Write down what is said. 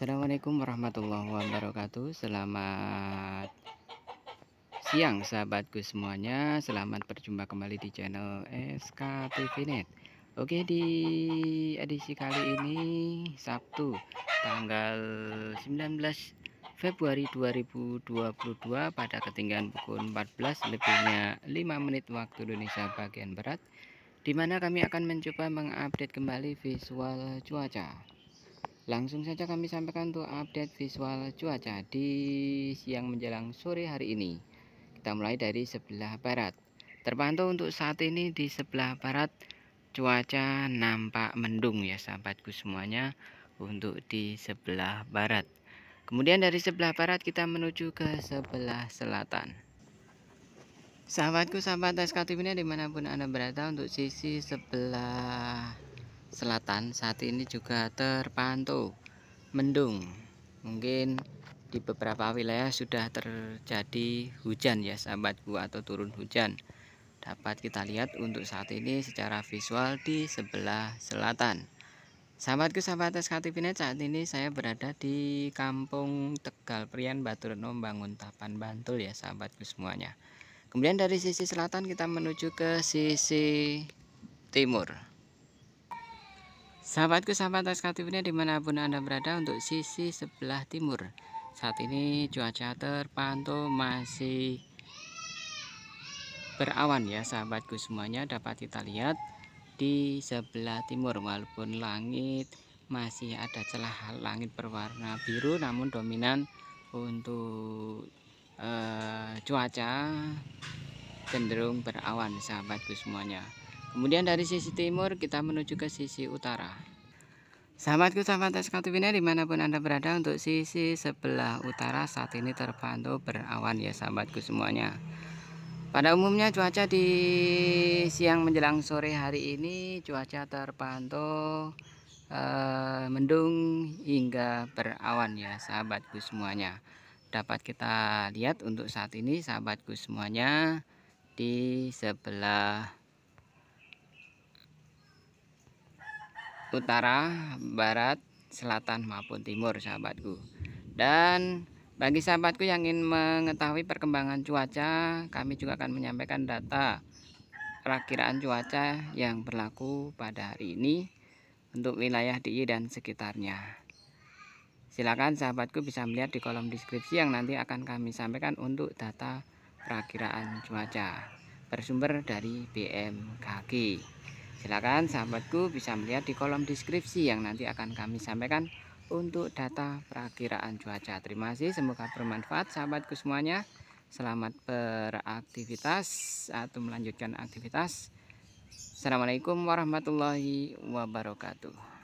Assalamualaikum warahmatullahi wabarakatuh Selamat siang sahabatku semuanya Selamat berjumpa kembali di channel SKTVNet Oke di edisi kali ini Sabtu tanggal 19 Februari 2022 pada ketinggian pukul 14 lebihnya 5 menit waktu Indonesia bagian Barat di mana kami akan mencoba mengupdate kembali visual cuaca Langsung saja kami sampaikan untuk update visual cuaca di siang menjelang sore hari ini. Kita mulai dari sebelah barat. Terpantau untuk saat ini di sebelah barat cuaca nampak mendung ya sahabatku semuanya untuk di sebelah barat. Kemudian dari sebelah barat kita menuju ke sebelah selatan. Sahabatku, sahabat SKTV ini dimanapun Anda berada untuk sisi sebelah selatan saat ini juga terpantau mendung. Mungkin di beberapa wilayah sudah terjadi hujan ya sahabatku atau turun hujan. Dapat kita lihat untuk saat ini secara visual di sebelah selatan. Sahabatku sahabat net saat ini saya berada di Kampung Tegal Prian Batu Reno Bangun Tapan Bantul ya sahabatku semuanya. Kemudian dari sisi selatan kita menuju ke sisi timur. Sahabatku sahabat ini dimanapun Anda berada untuk sisi sebelah timur Saat ini cuaca terpantau masih berawan ya sahabatku semuanya dapat kita lihat di sebelah timur walaupun langit masih ada celah langit berwarna biru namun dominan untuk eh, cuaca cenderung berawan sahabatku semuanya Kemudian dari sisi timur kita menuju ke sisi utara. Sahabatku sahabat Kartu ini dimanapun Anda berada untuk sisi sebelah utara saat ini terpantau berawan ya sahabatku semuanya. Pada umumnya cuaca di siang menjelang sore hari ini cuaca terpantau eh, mendung hingga berawan ya sahabatku semuanya. Dapat kita lihat untuk saat ini sahabatku semuanya di sebelah utara, barat, selatan maupun timur sahabatku. Dan bagi sahabatku yang ingin mengetahui perkembangan cuaca, kami juga akan menyampaikan data perakiraan cuaca yang berlaku pada hari ini untuk wilayah DI dan sekitarnya. Silakan sahabatku bisa melihat di kolom deskripsi yang nanti akan kami sampaikan untuk data perakiraan cuaca bersumber dari BMKG. Silakan sahabatku bisa melihat di kolom deskripsi yang nanti akan kami sampaikan untuk data perakiraan cuaca. Terima kasih, semoga bermanfaat sahabatku semuanya. Selamat beraktivitas atau melanjutkan aktivitas. Assalamualaikum warahmatullahi wabarakatuh.